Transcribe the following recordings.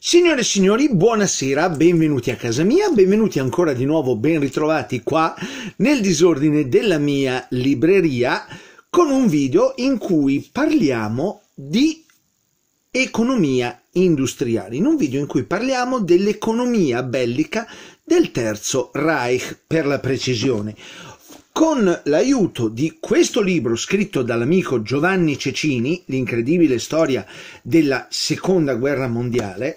Signore e signori, buonasera, benvenuti a casa mia, benvenuti ancora di nuovo, ben ritrovati qua nel disordine della mia libreria con un video in cui parliamo di economia industriale, in un video in cui parliamo dell'economia bellica del terzo Reich per la precisione. Con l'aiuto di questo libro scritto dall'amico Giovanni Cecini, L'incredibile storia della seconda guerra mondiale,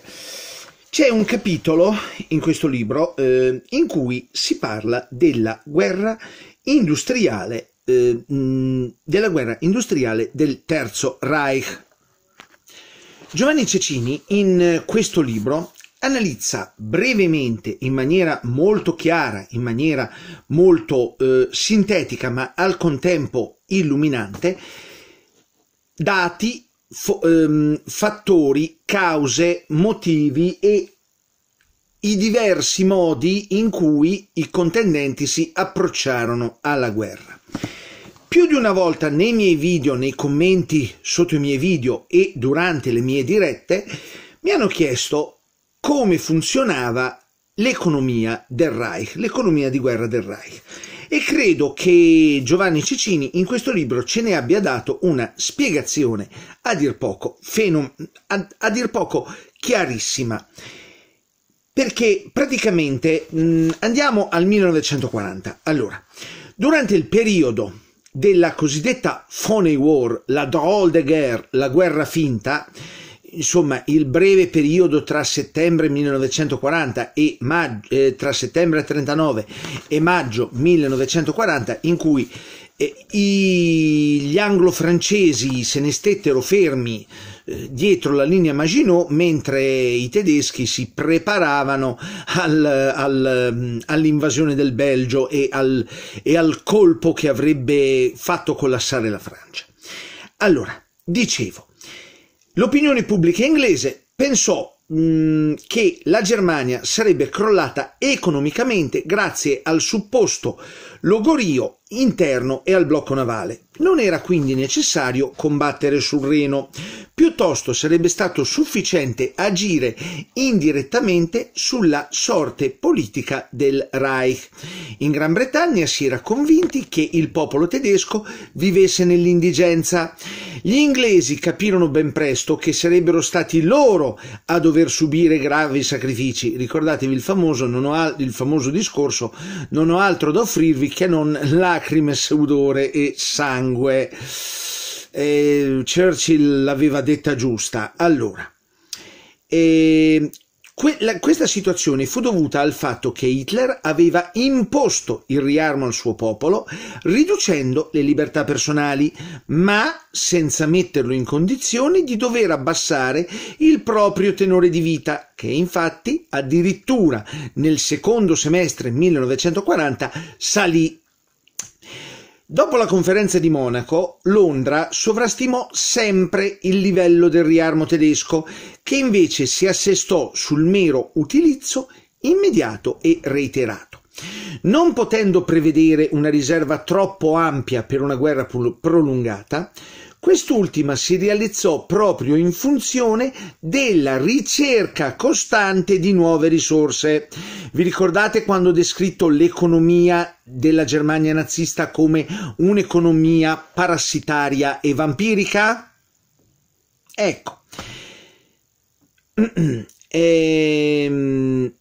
c'è un capitolo in questo libro eh, in cui si parla della guerra industriale, eh, della guerra industriale del Terzo Reich. Giovanni Cecini in questo libro analizza brevemente, in maniera molto chiara, in maniera molto eh, sintetica, ma al contempo illuminante, dati, fo- ehm, fattori, cause, motivi e i diversi modi in cui i contendenti si approcciarono alla guerra. Più di una volta nei miei video, nei commenti sotto i miei video e durante le mie dirette, mi hanno chiesto come funzionava l'economia del Reich, l'economia di guerra del Reich. E credo che Giovanni Cicini in questo libro ce ne abbia dato una spiegazione, a dir poco, fenom- a, a dir poco chiarissima. Perché praticamente mh, mm, andiamo al 1940. Allora, durante il periodo della cosiddetta Phoney War, la Drôle de Guerre, la guerra finta, insomma il breve periodo tra settembre 1940 e maggio, eh, tra settembre 39 e maggio 1940 in cui eh, i, gli anglo-francesi se ne stettero fermi eh, dietro la linea Maginot mentre i tedeschi si preparavano al, al, mm, all'invasione del Belgio e al, e al colpo che avrebbe fatto collassare la Francia. Allora, dicevo, L'opinione pubblica inglese pensò mh, mm, che la Germania sarebbe crollata economicamente grazie al supposto logorio interno e al blocco navale. Non era quindi necessario combattere sul Reno, piuttosto sarebbe stato sufficiente agire indirettamente sulla sorte politica del Reich. In Gran Bretagna si era convinti che il popolo tedesco vivesse nell'indigenza. Gli inglesi capirono ben presto che sarebbero stati loro a dover subire gravi sacrifici. Ricordatevi il famoso, il famoso discorso non ho altro da offrirvi che non la lacrime, sudore e sangue. Eh, Churchill l'aveva detta giusta. Allora, eh, que la, questa situazione fu dovuta al fatto che Hitler aveva imposto il riarmo al suo popolo, riducendo le libertà personali, ma senza metterlo in condizioni di dover abbassare il proprio tenore di vita, che infatti addirittura nel secondo semestre 1940 salì Dopo la conferenza di Monaco, Londra sovrastimò sempre il livello del riarmo tedesco, che invece si assestò sul mero utilizzo immediato e reiterato. Non potendo prevedere una riserva troppo ampia per una guerra prolungata, Quest'ultima si realizzò proprio in funzione della ricerca costante di nuove risorse. Vi ricordate quando ho descritto l'economia della Germania nazista come un'economia parassitaria e vampirica? Ecco. Ehm...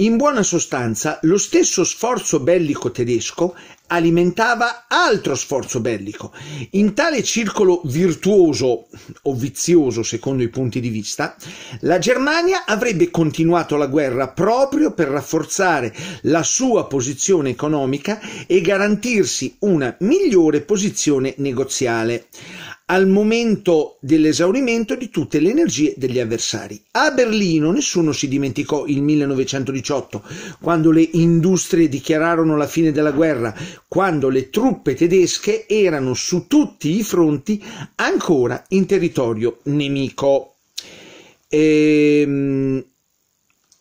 In buona sostanza, lo stesso sforzo bellico tedesco alimentava altro sforzo bellico. In tale circolo virtuoso o vizioso, secondo i punti di vista, la Germania avrebbe continuato la guerra proprio per rafforzare la sua posizione economica e garantirsi una migliore posizione negoziale al momento dell'esaurimento di tutte le energie degli avversari. A Berlino nessuno si dimenticò il 1918, quando le industrie dichiararono la fine della guerra, quando le truppe tedesche erano su tutti i fronti ancora in territorio nemico. Ehm...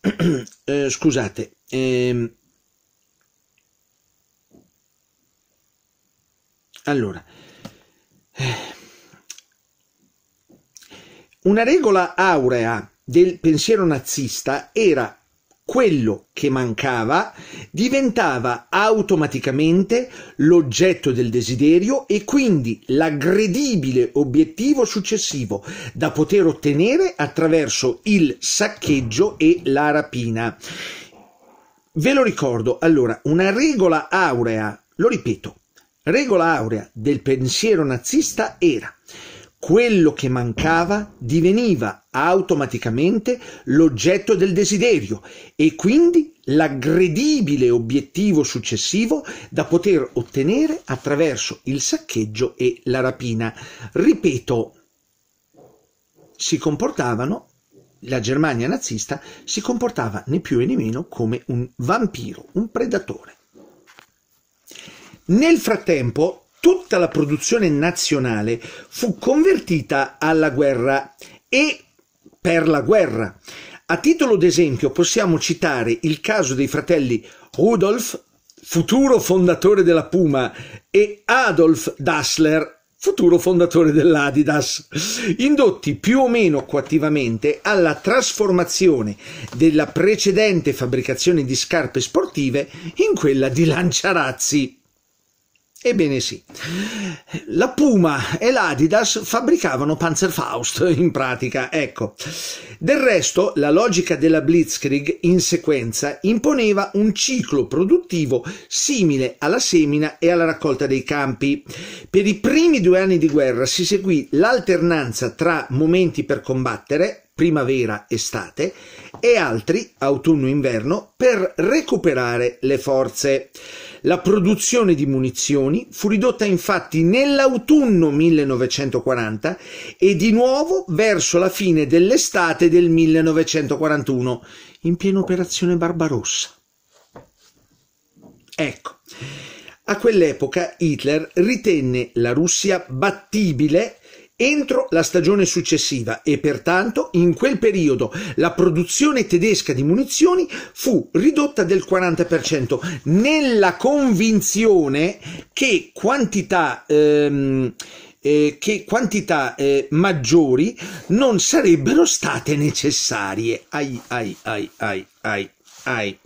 eh, scusate. Ehm... Allora. Eh. Una regola aurea del pensiero nazista era quello che mancava diventava automaticamente l'oggetto del desiderio e quindi l'aggredibile obiettivo successivo da poter ottenere attraverso il saccheggio e la rapina. Ve lo ricordo, allora, una regola aurea, lo ripeto, regola aurea del pensiero nazista era quello che mancava diveniva automaticamente l'oggetto del desiderio e quindi l'aggredibile obiettivo successivo da poter ottenere attraverso il saccheggio e la rapina. Ripeto, si comportavano, la Germania nazista si comportava né più né meno come un vampiro, un predatore. Nel frattempo, tutta la produzione nazionale fu convertita alla guerra e per la guerra. A titolo d'esempio possiamo citare il caso dei fratelli Rudolf, futuro fondatore della Puma, e Adolf Dassler, futuro fondatore dell'Adidas, indotti più o meno coattivamente alla trasformazione della precedente fabbricazione di scarpe sportive in quella di lanciarazzi. Ebbene sì, la Puma e l'Adidas fabbricavano Panzerfaust in pratica, ecco. Del resto la logica della Blitzkrieg in sequenza imponeva un ciclo produttivo simile alla semina e alla raccolta dei campi. Per i primi due anni di guerra si seguì l'alternanza tra momenti per combattere, primavera-estate, e altri autunno-inverno per recuperare le forze. La produzione di munizioni fu ridotta infatti nell'autunno 1940 e di nuovo verso la fine dell'estate del 1941, in piena operazione Barbarossa. Ecco, a quell'epoca Hitler ritenne la Russia battibile entro la stagione successiva e pertanto in quel periodo la produzione tedesca di munizioni fu ridotta del 40% nella convinzione che quantità ehm, eh, che quantità eh, maggiori non sarebbero state necessarie. Ai, ai, ai, ai, ai, ai.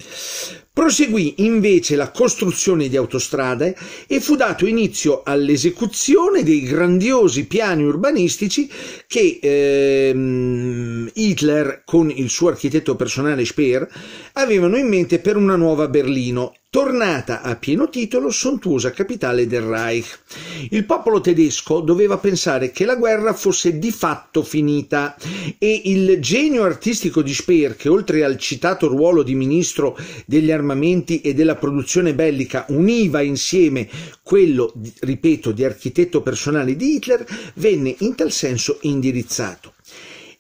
Proseguì invece la costruzione di autostrade e fu dato inizio all'esecuzione dei grandiosi piani urbanistici che ehm, Hitler con il suo architetto personale Speer avevano in mente per una nuova Berlino, tornata a pieno titolo sontuosa capitale del Reich. Il popolo tedesco doveva pensare che la guerra fosse di fatto finita e il genio artistico di Speer, che oltre al citato ruolo di ministro degli armamenti armamenti e della produzione bellica univa insieme quello, ripeto, di architetto personale di Hitler, venne in tal senso indirizzato.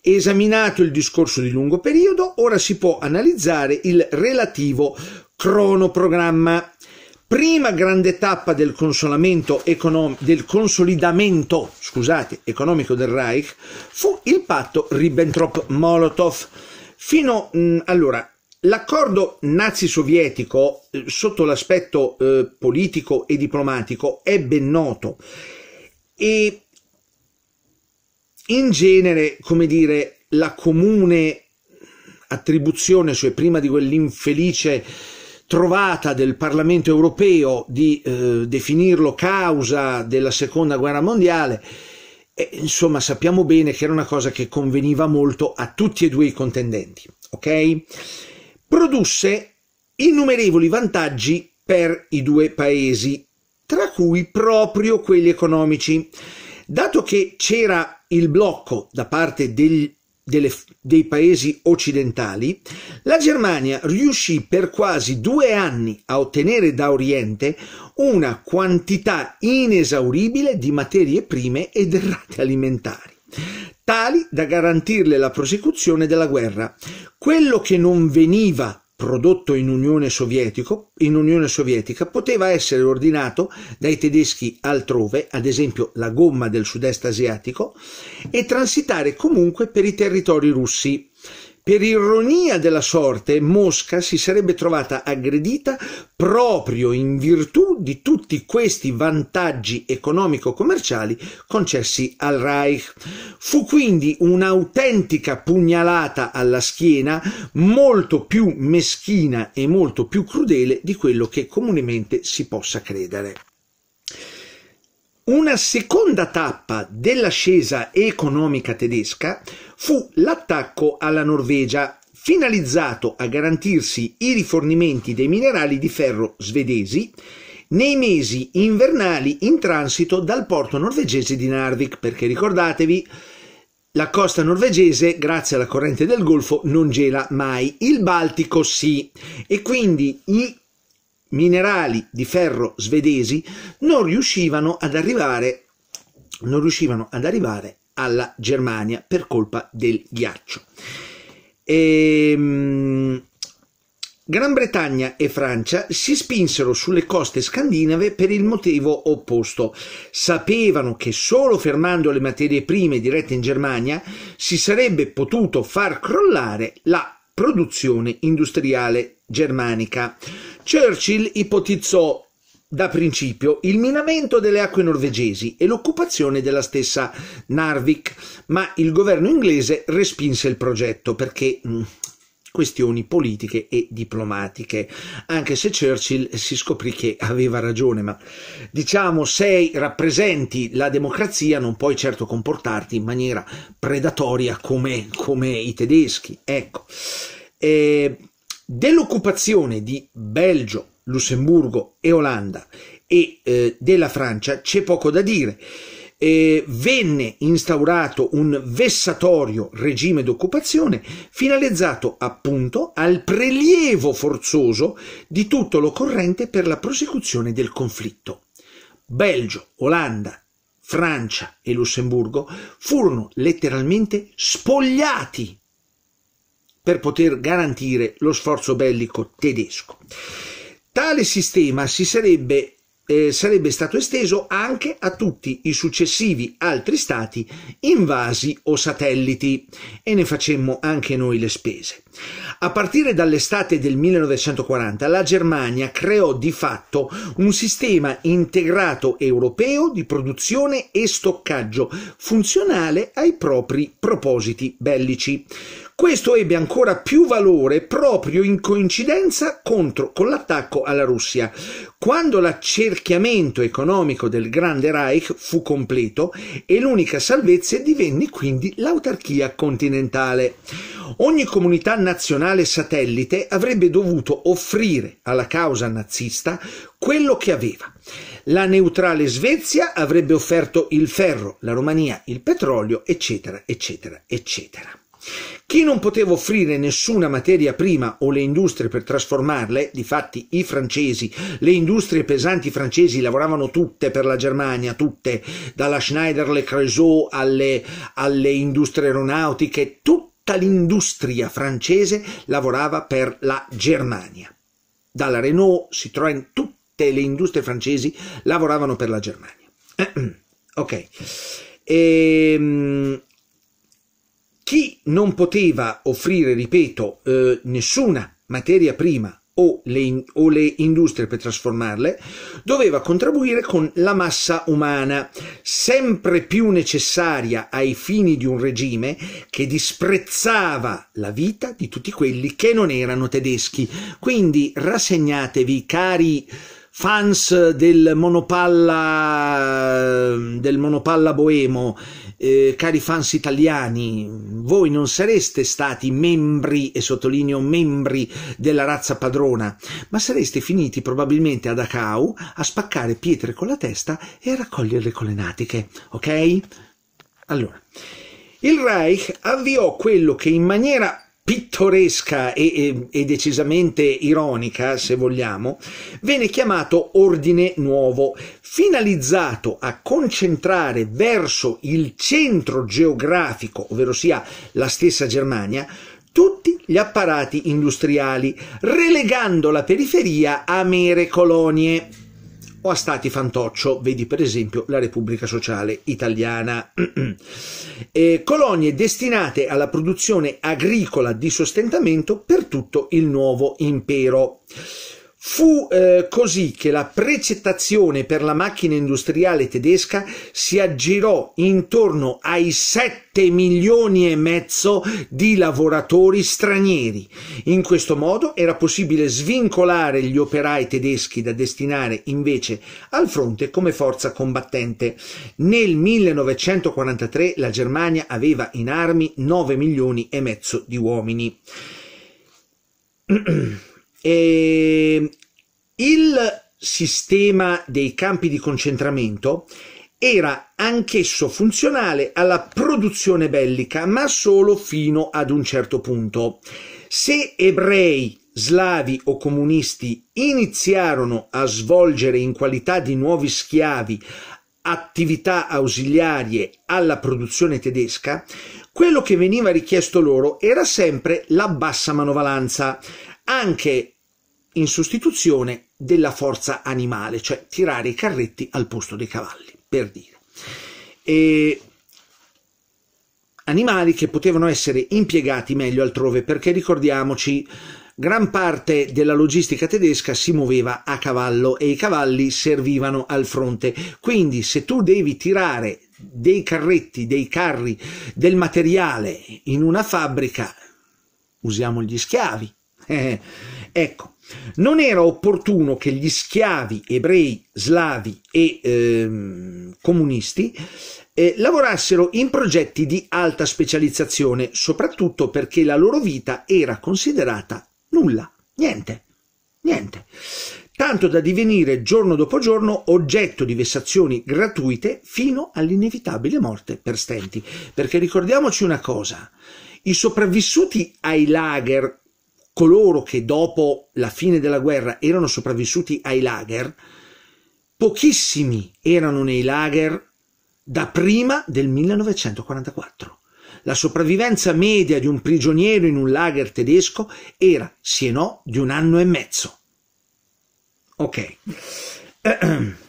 Esaminato il discorso di lungo periodo, ora si può analizzare il relativo cronoprogramma. Prima grande tappa del, econom- del consolidamento scusate, economico del Reich fu il patto Ribbentrop-Molotov. Fino, mh, allora, L'accordo nazi-sovietico, eh, sotto l'aspetto eh, politico e diplomatico, è ben noto e in genere, come dire, la comune attribuzione, cioè prima di quell'infelice trovata del Parlamento europeo di eh, definirlo causa della seconda guerra mondiale, e, eh, insomma sappiamo bene che era una cosa che conveniva molto a tutti e due i contendenti. Ok? produsse innumerevoli vantaggi per i due paesi, tra cui proprio quelli economici. Dato che c'era il blocco da parte del, delle, dei paesi occidentali, la Germania riuscì per quasi due anni a ottenere da Oriente una quantità inesauribile di materie prime e derrate alimentari tali da garantirle la prosecuzione della guerra. Quello che non veniva prodotto in Unione, in Unione, Sovietica poteva essere ordinato dai tedeschi altrove, ad esempio la gomma del sud-est asiatico, e transitare comunque per i territori russi. Per ironia della sorte, Mosca si sarebbe trovata aggredita proprio in virtù di tutti questi vantaggi economico-commerciali concessi al Reich. Fu quindi un'autentica pugnalata alla schiena, molto più meschina e molto più crudele di quello che comunemente si possa credere. Una seconda tappa dell'ascesa economica tedesca fu l'attacco alla Norvegia, finalizzato a garantirsi i rifornimenti dei minerali di ferro svedesi nei mesi invernali in transito dal porto norvegese di Narvik, perché ricordatevi, la costa norvegese, grazie alla corrente del Golfo, non gela mai, il Baltico sì, e quindi i minerali di ferro svedesi non riuscivano ad arrivare, non riuscivano ad arrivare alla Germania per colpa del ghiaccio. Ehm, Gran Bretagna e Francia si spinsero sulle coste scandinave per il motivo opposto. Sapevano che solo fermando le materie prime dirette in Germania si sarebbe potuto far crollare la produzione industriale germanica. Churchill ipotizzò da principio il minamento delle acque norvegesi e l'occupazione della stessa Narvik, ma il governo inglese respinse il progetto perché mm, questioni politiche e diplomatiche, anche se Churchill si scoprì che aveva ragione, ma diciamo sei rappresenti la democrazia non puoi certo comportarti in maniera predatoria come, come i tedeschi, ecco. E Dell'occupazione di Belgio, Lussemburgo e Olanda e eh, della Francia c'è poco da dire. Eh, venne instaurato un vessatorio regime d'occupazione finalizzato appunto al prelievo forzoso di tutto l'occorrente per la prosecuzione del conflitto. Belgio, Olanda, Francia e Lussemburgo furono letteralmente spogliati per poter garantire lo sforzo bellico tedesco. Tale sistema si sarebbe, eh, sarebbe stato esteso anche a tutti i successivi altri stati invasi o satelliti e ne facemmo anche noi le spese. A partire dall'estate del 1940 la Germania creò di fatto un sistema integrato europeo di produzione e stoccaggio funzionale ai propri propositi bellici. Questo ebbe ancora più valore proprio in coincidenza contro, con l'attacco alla Russia. Quando l'accerchiamento economico del Grande Reich fu completo e l'unica salvezza divenne quindi l'autarchia continentale. Ogni comunità nazionale satellite avrebbe dovuto offrire alla causa nazista quello che aveva. La neutrale Svezia avrebbe offerto il ferro, la Romania il petrolio, eccetera, eccetera, eccetera. Chi non poteva offrire nessuna materia prima o le industrie per trasformarle, difatti i francesi, le industrie pesanti francesi lavoravano tutte per la Germania, tutte, dalla Schneider Le Creusot alle, alle industrie aeronautiche, tutta l'industria francese lavorava per la Germania. Dalla Renault, Citroën, tutte le industrie francesi lavoravano per la Germania. ok. E, ehm, chi non poteva offrire, ripeto, eh, nessuna materia prima o le, o le, industrie per trasformarle, doveva contribuire con la massa umana, sempre più necessaria ai fini di un regime che disprezzava la vita di tutti quelli che non erano tedeschi. Quindi rassegnatevi, cari fans del monopalla, del monopalla boemo, eh, cari fans italiani, voi non sareste stati membri, e sottolineo membri, della razza padrona, ma sareste finiti probabilmente ad Acau a spaccare pietre con la testa e a raccoglierle con le natiche, ok? Allora, il Reich avviò quello che in maniera pittoresca e, e, e, decisamente ironica, se vogliamo, viene chiamato Ordine Nuovo, finalizzato a concentrare verso il centro geografico, ovvero sia la stessa Germania, tutti gli apparati industriali, relegando la periferia a mere colonie o a stati fantoccio, vedi per esempio la Repubblica Sociale Italiana. eh, colonie destinate alla produzione agricola di sostentamento per tutto il nuovo impero. Fu eh, così che la precettazione per la macchina industriale tedesca si aggirò intorno ai 7 milioni e mezzo di lavoratori stranieri. In questo modo era possibile svincolare gli operai tedeschi da destinare invece al fronte come forza combattente. Nel 1943 la Germania aveva in armi 9 milioni e mezzo di uomini. eh, il sistema dei campi di concentramento era anch'esso funzionale alla produzione bellica, ma solo fino ad un certo punto. Se ebrei, slavi o comunisti iniziarono a svolgere in qualità di nuovi schiavi attività ausiliarie alla produzione tedesca, quello che veniva richiesto loro era sempre la bassa manovalanza, anche in sostituzione della forza animale, cioè tirare i carretti al posto dei cavalli, per dire. E animali che potevano essere impiegati meglio altrove, perché ricordiamoci, gran parte della logistica tedesca si muoveva a cavallo e i cavalli servivano al fronte. Quindi se tu devi tirare dei carretti, dei carri, del materiale in una fabbrica, usiamo gli schiavi. Eh, ecco, non era opportuno che gli schiavi ebrei, slavi e ehm, comunisti eh, lavorassero in progetti di alta specializzazione, soprattutto perché la loro vita era considerata nulla, niente, niente, tanto da divenire giorno dopo giorno oggetto di vessazioni gratuite fino all'inevitabile morte per stenti. Perché ricordiamoci una cosa, i sopravvissuti ai lager coloro che dopo la fine della guerra erano sopravvissuti ai lager, pochissimi erano nei lager da prima del 1944. La sopravvivenza media di un prigioniero in un lager tedesco era, sì e no, di un anno e mezzo. Ok.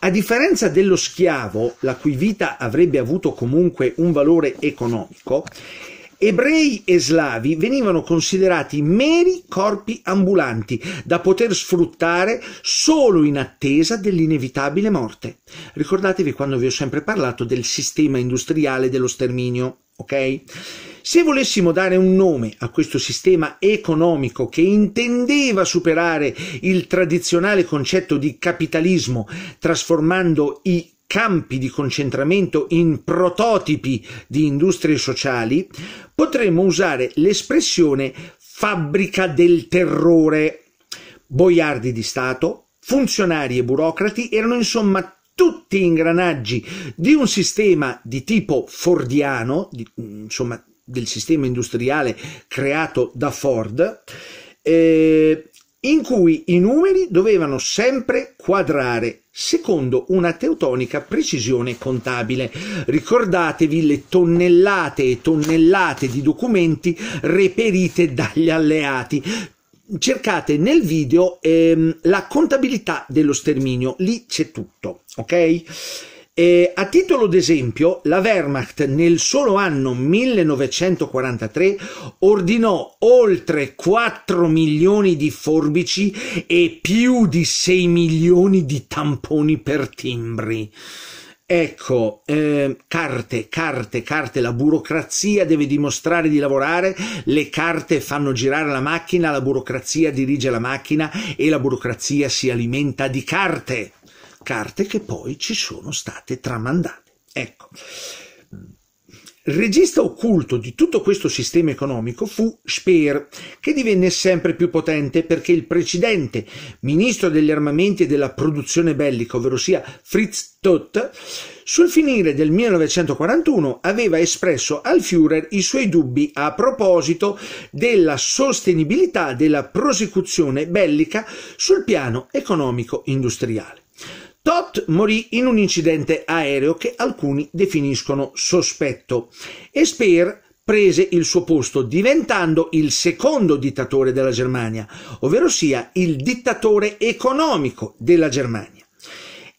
A differenza dello schiavo, la cui vita avrebbe avuto comunque un valore economico, Ebrei e slavi venivano considerati meri corpi ambulanti da poter sfruttare solo in attesa dell'inevitabile morte. Ricordatevi quando vi ho sempre parlato del sistema industriale dello sterminio, ok? Se volessimo dare un nome a questo sistema economico che intendeva superare il tradizionale concetto di capitalismo, trasformando i campi di concentramento in prototipi di industrie sociali, potremmo usare l'espressione fabbrica del terrore. Boiardi di Stato, funzionari e burocrati erano insomma tutti ingranaggi di un sistema di tipo fordiano, di, insomma del sistema industriale creato da Ford, eh, in cui i numeri dovevano sempre quadrare secondo una teutonica precisione contabile. Ricordatevi le tonnellate e tonnellate di documenti reperite dagli alleati. Cercate nel video ehm, la contabilità dello sterminio, lì c'è tutto, ok? E a titolo d'esempio, la Wehrmacht nel solo anno 1943 ordinò oltre 4 milioni di forbici e più di 6 milioni di tamponi per timbri. Ecco, eh, carte, carte, carte, la burocrazia deve dimostrare di lavorare, le carte fanno girare la macchina, la burocrazia dirige la macchina e la burocrazia si alimenta di carte carte che poi ci sono state tramandate. Ecco. Il regista occulto di tutto questo sistema economico fu Speer, che divenne sempre più potente perché il precedente ministro degli armamenti e della produzione bellica, ovvero sia Fritz Todt, sul finire del 1941 aveva espresso al Führer i suoi dubbi a proposito della sostenibilità della prosecuzione bellica sul piano economico-industriale. Todd morì in un incidente aereo che alcuni definiscono sospetto e Speer prese il suo posto diventando il secondo dittatore della Germania, ovvero sia il dittatore economico della Germania.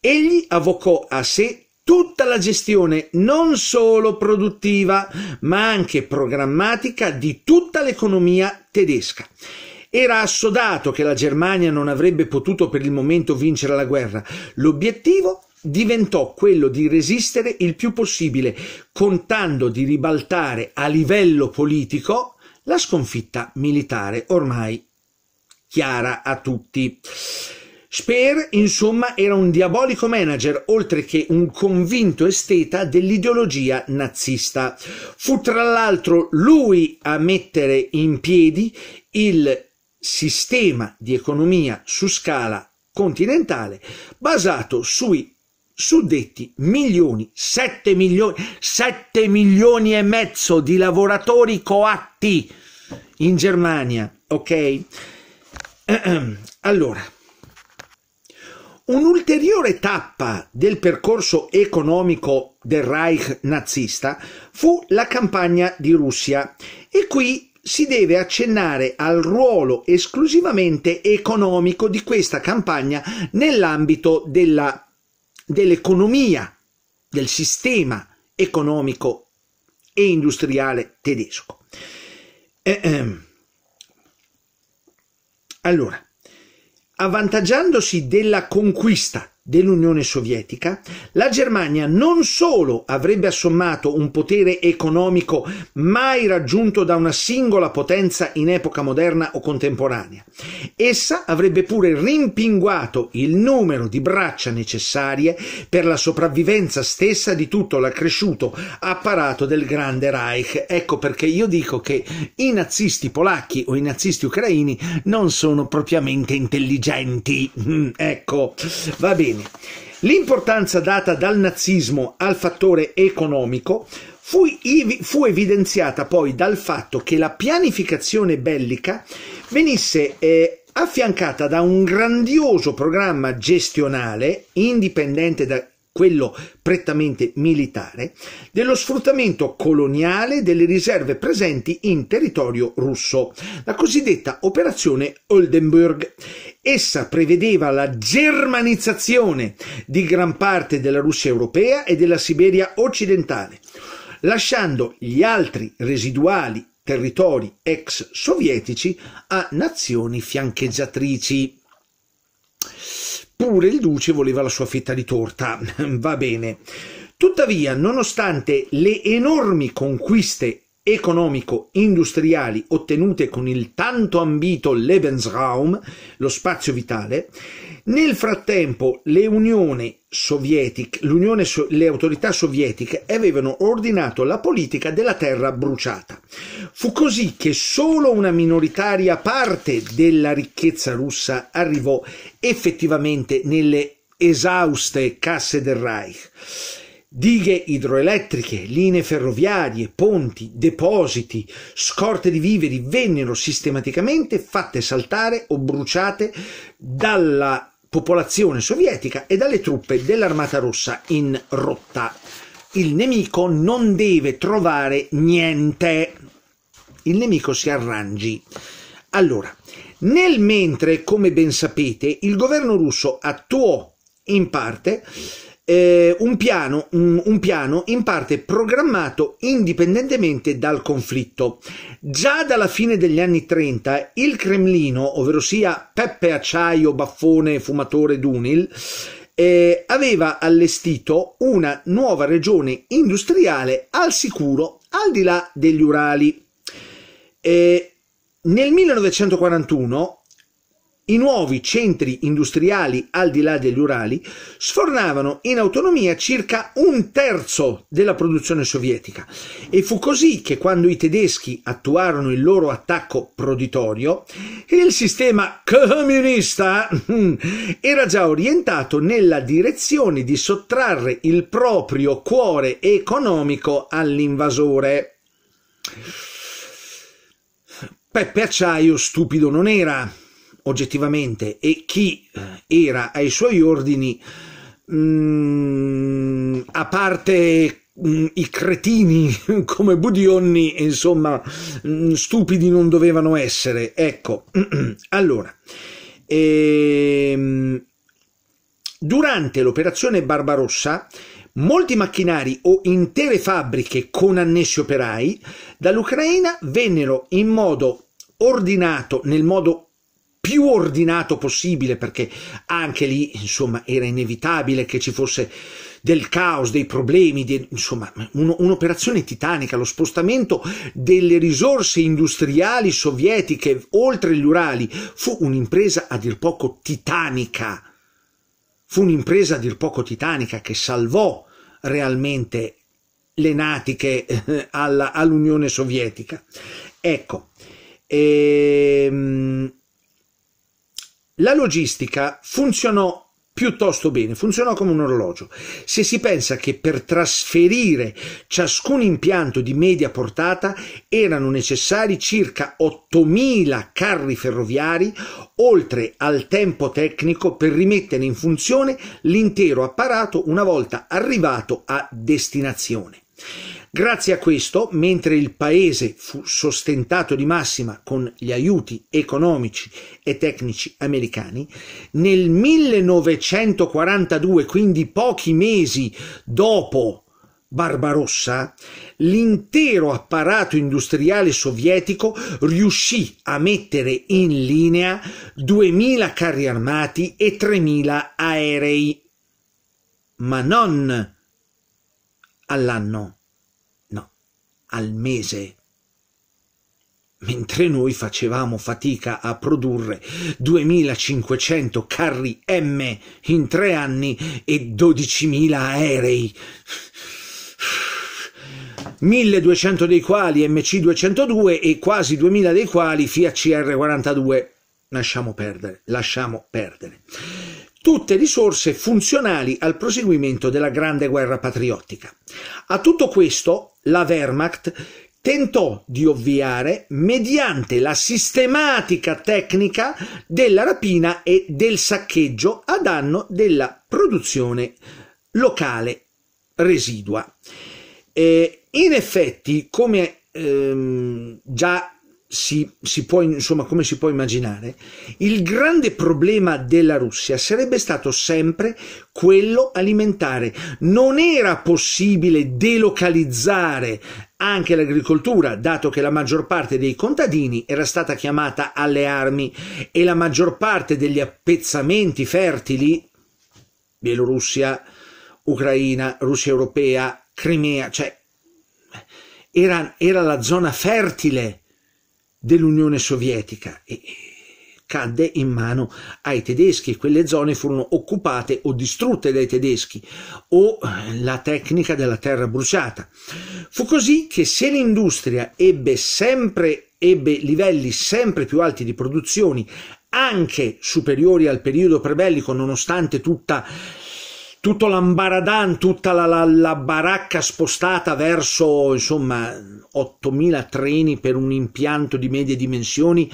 Egli avvocò a sé tutta la gestione non solo produttiva ma anche programmatica di tutta l'economia tedesca era assodato che la Germania non avrebbe potuto per il momento vincere la guerra. L'obiettivo diventò quello di resistere il più possibile, contando di ribaltare a livello politico la sconfitta militare ormai chiara a tutti. Speer, insomma, era un diabolico manager, oltre che un convinto esteta dell'ideologia nazista. Fu tra l'altro lui a mettere in piedi il sistema di economia su scala continentale basato sui suddetti milioni, 7 milioni, 7 milioni e mezzo di lavoratori coatti in Germania, ok? Ehm, allora, Un'ulteriore tappa del percorso economico del Reich nazista fu la campagna di Russia e qui si deve accennare al ruolo esclusivamente economico di questa campagna nell'ambito della, dell'economia, del sistema economico e industriale tedesco. Ehm. Allora, avvantaggiandosi della conquista dell'Unione Sovietica, la Germania non solo avrebbe assommato un potere economico mai raggiunto da una singola potenza in epoca moderna o contemporanea, essa avrebbe pure rimpinguato il numero di braccia necessarie per la sopravvivenza stessa di tutto l'accresciuto apparato del Grande Reich. Ecco perché io dico che i nazisti polacchi o i nazisti ucraini non sono propriamente intelligenti. Mm, ecco, va bene anni. L'importanza data dal nazismo al fattore economico fu, fu, evidenziata poi dal fatto che la pianificazione bellica venisse eh, affiancata da un grandioso programma gestionale indipendente da, quello prettamente militare, dello sfruttamento coloniale delle riserve presenti in territorio russo, la cosiddetta operazione Oldenburg. Essa prevedeva la germanizzazione di gran parte della Russia europea e della Siberia occidentale, lasciando gli altri residuali territori ex sovietici a nazioni fiancheggiatrici. Pure il duce voleva la sua fetta di torta. Va bene. Tuttavia, nonostante le enormi conquiste economico-industriali ottenute con il tanto ambito Lebensraum, lo spazio vitale, nel frattempo le, so, le autorità sovietiche avevano ordinato la politica della terra bruciata. Fu così che solo una minoritaria parte della ricchezza russa arrivò effettivamente nelle esauste casse del Reich dighe idroelettriche, linee ferroviarie, ponti, depositi, scorte di viveri vennero sistematicamente fatte saltare o bruciate dalla popolazione sovietica e dalle truppe dell'Armata Rossa in rotta. Il nemico non deve trovare niente. Il nemico si arrangi. Allora, nel mentre, come ben sapete, il governo russo attuò in parte eh, un, piano, un, un piano in parte programmato indipendentemente dal conflitto. Già dalla fine degli anni 30 il Cremlino, ovvero sia Peppe Acciaio Baffone Fumatore Dunil, eh, aveva allestito una nuova regione industriale al sicuro al di là degli Urali. Eh, nel 1941 i nuovi centri industriali al di là degli Urali sfornavano in autonomia circa un terzo della produzione sovietica e fu così che quando i tedeschi attuarono il loro attacco proditorio, il sistema comunista era già orientato nella direzione di sottrarre il proprio cuore economico all'invasore. Peppe Acciaio stupido non era oggettivamente e chi eh, era ai suoi ordini, mh, mm, a parte mh, mm, i cretini come Budionni, insomma, mh, mm, stupidi non dovevano essere. Ecco, allora, ehm, durante l'operazione Barbarossa, molti macchinari o intere fabbriche con annessi operai dall'Ucraina vennero in modo ordinato, nel modo più ordinato possibile perché anche lì insomma era inevitabile che ci fosse del caos, dei problemi, di, insomma un'operazione titanica, lo spostamento delle risorse industriali sovietiche oltre gli Urali fu un'impresa a dir poco titanica, fu un'impresa a dir poco titanica che salvò realmente le natiche eh, alla, all'Unione Sovietica. Ecco, ehm, la logistica funzionò piuttosto bene, funzionò come un orologio. Se si pensa che per trasferire ciascun impianto di media portata erano necessari circa 8.000 carri ferroviari, oltre al tempo tecnico per rimettere in funzione l'intero apparato una volta arrivato a destinazione. Grazie a questo, mentre il paese fu sostentato di massima con gli aiuti economici e tecnici americani, nel 1942, quindi pochi mesi dopo Barbarossa, l'intero apparato industriale sovietico riuscì a mettere in linea 2.000 carri armati e 3.000 aerei, ma non all'anno al mese, mentre noi facevamo fatica a produrre 2500 carri M in tre anni e 12.000 aerei. 1200 dei quali MC202 e quasi 2000 dei quali Fiat CR42. Lasciamo perdere, lasciamo perdere. Tutte risorse funzionali al proseguimento della grande guerra patriottica. A tutto questo la Wehrmacht tentò di ovviare mediante la sistematica tecnica della rapina e del saccheggio a danno della produzione locale residua. Eh, in effetti, come ehm, già si, si può, insomma, come si può immaginare, il grande problema della Russia sarebbe stato sempre quello alimentare. Non era possibile delocalizzare anche l'agricoltura, dato che la maggior parte dei contadini era stata chiamata alle armi e la maggior parte degli appezzamenti fertili, Bielorussia, Ucraina, Russia europea, Crimea, cioè era, era la zona fertile dell'Unione Sovietica e cadde in mano ai tedeschi. Quelle zone furono occupate o distrutte dai tedeschi o eh, la tecnica della terra bruciata. Fu così che se l'industria ebbe, sempre, ebbe livelli sempre più alti di produzioni anche superiori al periodo prebellico, nonostante tutta la tutto l'ambaradan, tutta la, la, la, baracca spostata verso insomma 8.000 treni per un impianto di medie dimensioni,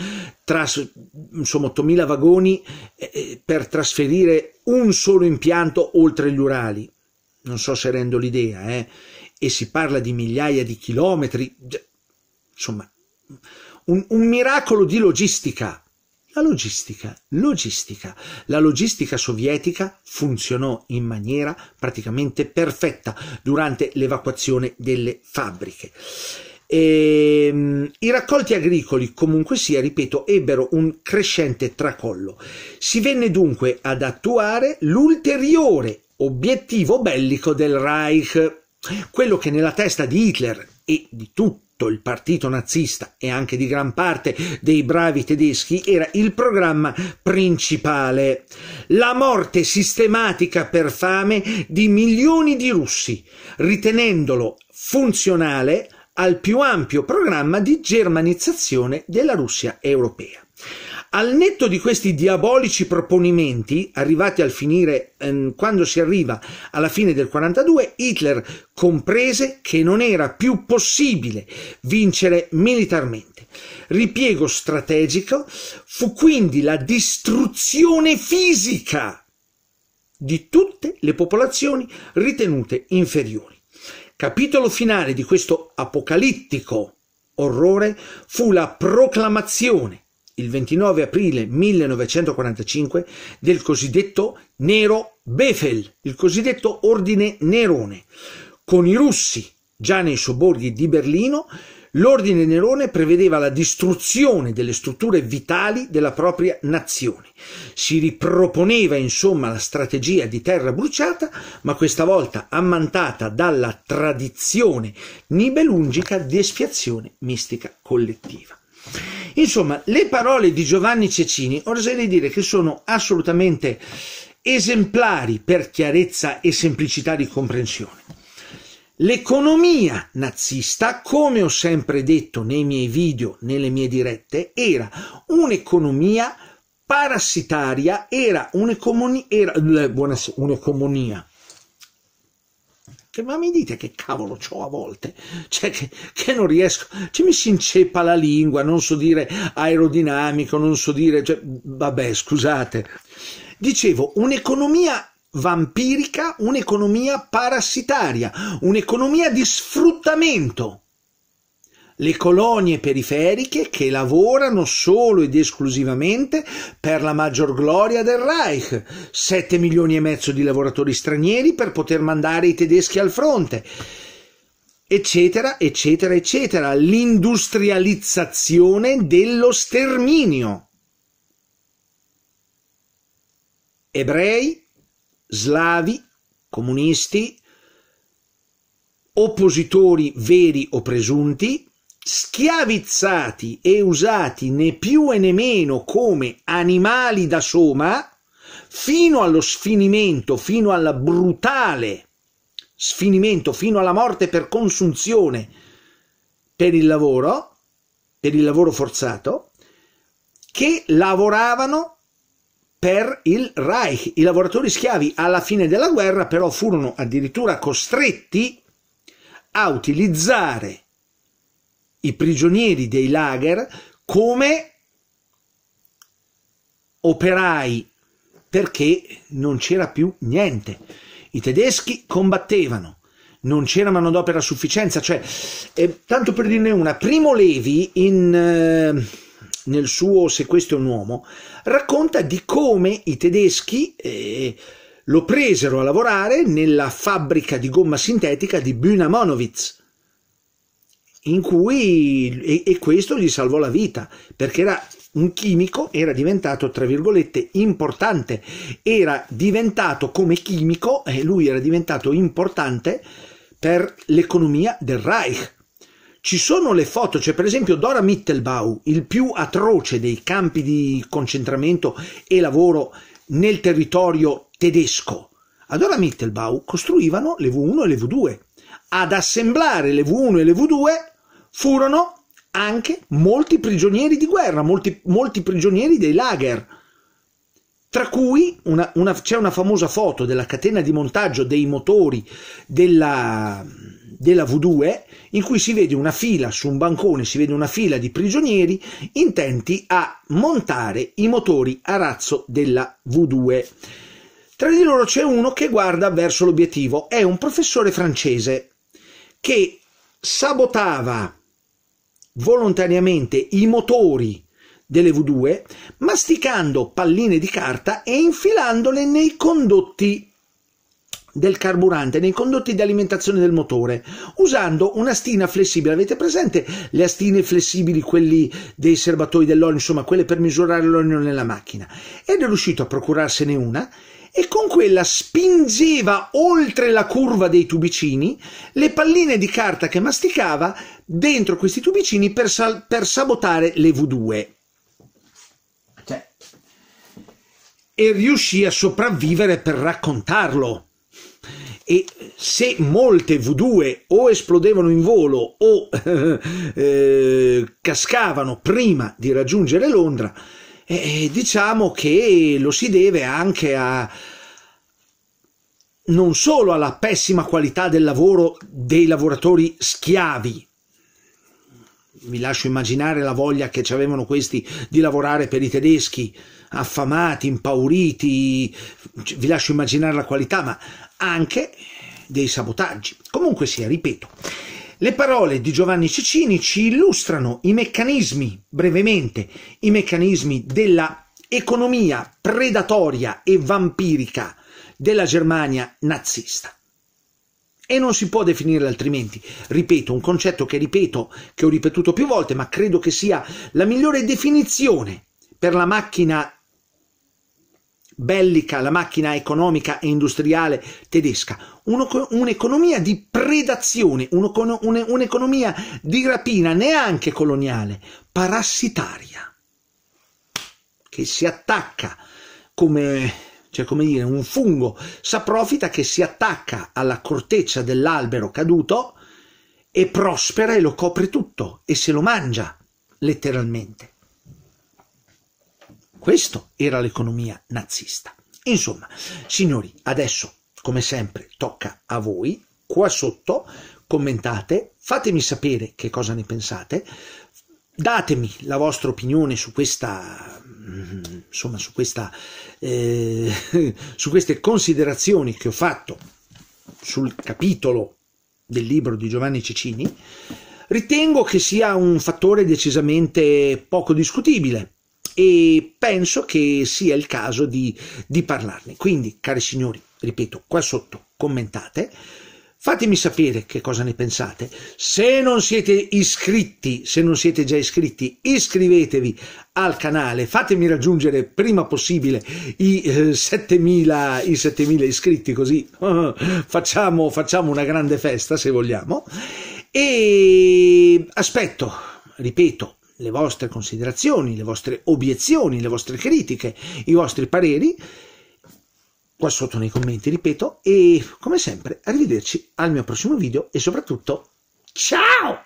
tras, insomma 8.000 vagoni eh, eh, per trasferire un solo impianto oltre gli Urali. Non so se rendo l'idea, eh? e si parla di migliaia di chilometri, insomma, un, un miracolo di logistica. La logistica, logistica. La logistica sovietica funzionò in maniera praticamente perfetta durante l'evacuazione delle fabbriche. E, ehm, I raccolti agricoli, comunque sia, ripeto, ebbero un crescente tracollo. Si venne dunque ad attuare l'ulteriore obiettivo bellico del Reich, quello che nella testa di Hitler e di tutti tutto il partito nazista e anche di gran parte dei bravi tedeschi era il programma principale. La morte sistematica per fame di milioni di russi, ritenendolo funzionale al più ampio programma di germanizzazione della Russia europea. Al netto di questi diabolici proponimenti, arrivati al finire, ehm, quando si arriva alla fine del 42, Hitler comprese che non era più possibile vincere militarmente. Ripiego strategico fu quindi la distruzione fisica di tutte le popolazioni ritenute inferiori. Capitolo finale di questo apocalittico orrore fu la proclamazione il 29 aprile 1945 del cosiddetto Nero Befel, il cosiddetto ordine Nerone. Con i russi già nei sobborghi di Berlino, l'ordine Nerone prevedeva la distruzione delle strutture vitali della propria nazione. Si riproponeva insomma la strategia di terra bruciata, ma questa volta ammantata dalla tradizione nibelungica di espiazione mistica collettiva. Insomma, le parole di Giovanni Cecini oserei dire che sono assolutamente esemplari per chiarezza e semplicità di comprensione. L'economia nazista, come ho sempre detto nei miei video, nelle mie dirette, era un'economia parassitaria, era un'economia, era, eh, buonasera, un'economia, che, ma mi dite che cavolo ho a volte? Cioè, che, che non riesco, cioè mi si inceppa la lingua, non so dire aerodinamico, non so dire, cioè, vabbè, scusate. Dicevo, un'economia vampirica, un'economia parassitaria, un'economia di sfruttamento le colonie periferiche che lavorano solo ed esclusivamente per la maggior gloria del Reich, 7 milioni e mezzo di lavoratori stranieri per poter mandare i tedeschi al fronte, eccetera, eccetera, eccetera, l'industrializzazione dello sterminio. Ebrei, slavi, comunisti, oppositori veri o presunti, schiavizzati e usati né più e né meno come animali da soma fino allo sfinimento, fino al brutale sfinimento, fino alla morte per consunzione per il lavoro, per il lavoro forzato, che lavoravano per il Reich. I lavoratori schiavi alla fine della guerra però furono addirittura costretti a utilizzare i prigionieri dei lager come operai perché non c'era più niente. I tedeschi combattevano, non c'era manodopera a sufficienza, cioè, eh, tanto per dirne una, Primo Levi in, eh, nel suo Se questo è un uomo racconta di come i tedeschi eh, lo presero a lavorare nella fabbrica di gomma sintetica di Monowitz in cui e, e, questo gli salvò la vita perché era un chimico, era diventato tra virgolette importante, era diventato come chimico e lui era diventato importante per l'economia del Reich. Ci sono le foto, c'è cioè per esempio Dora Mittelbau, il più atroce dei campi di concentramento e lavoro nel territorio tedesco. A Dora Mittelbau costruivano le V1 e le V2. Ad assemblare le V1 e le V2 furono anche molti prigionieri di guerra, molti, molti prigionieri dei lager, tra cui una, una, c'è una famosa foto della catena di montaggio dei motori della, della V2 in cui si vede una fila su un bancone, si vede una fila di prigionieri intenti a montare i motori a razzo della V2. Tra di loro c'è uno che guarda verso l'obiettivo, è un professore francese che sabotava volontariamente i motori delle V2 masticando palline di carta e infilandole nei condotti del carburante nei condotti di alimentazione del motore usando una stina flessibile avete presente le astine flessibili quelli dei serbatoi dell'olio insomma quelle per misurare l'olio nella macchina ed è riuscito a procurarsene una e con quella spingeva oltre la curva dei tubicini le palline di carta che masticava dentro questi tubicini per, sal- per sabotare le V2. Cioè, e riuscì a sopravvivere per raccontarlo. E se molte V2 o esplodevano in volo o eh, cascavano prima di raggiungere Londra, eh, diciamo che lo si deve anche a non solo alla pessima qualità del lavoro dei lavoratori schiavi, vi lascio immaginare la voglia che ci avevano questi di lavorare per i tedeschi, affamati, impauriti, vi lascio immaginare la qualità, ma anche dei sabotaggi. Comunque sia, ripeto, le parole di Giovanni Cecini ci illustrano i meccanismi, brevemente, i meccanismi della economia predatoria e vampirica della Germania nazista. E non si può definirla altrimenti. Ripeto, un concetto che ripeto, che ho ripetuto più volte, ma credo che sia la migliore definizione per la macchina bellica, la macchina economica e industriale tedesca, un'economia di predazione, un'economia di rapina neanche coloniale, parassitaria, che si attacca come, cioè come dire, un fungo saprofita che si attacca alla corteccia dell'albero caduto e prospera e lo copre tutto e se lo mangia letteralmente. Questo era l'economia nazista. Insomma, signori, adesso, come sempre, tocca a voi. Qua sotto commentate, fatemi sapere che cosa ne pensate, datemi la vostra opinione su questa mm, insomma su questa eh, su queste considerazioni che ho fatto sul capitolo del libro di Giovanni Cecini ritengo che sia un fattore decisamente poco discutibile e penso che sia il caso di, di parlarne. Quindi, cari signori, ripeto, qua sotto commentate, Fatemi sapere che cosa ne pensate. Se non siete iscritti, se non siete già iscritti, iscrivetevi al canale. Fatemi raggiungere prima possibile i, eh, 7000, i 7000, iscritti, così facciamo, facciamo una grande festa se vogliamo. E aspetto, ripeto, le vostre considerazioni, le vostre obiezioni, le vostre critiche, i vostri pareri qua sotto nei commenti, ripeto, e come sempre arrivederci al mio prossimo video e soprattutto ciao!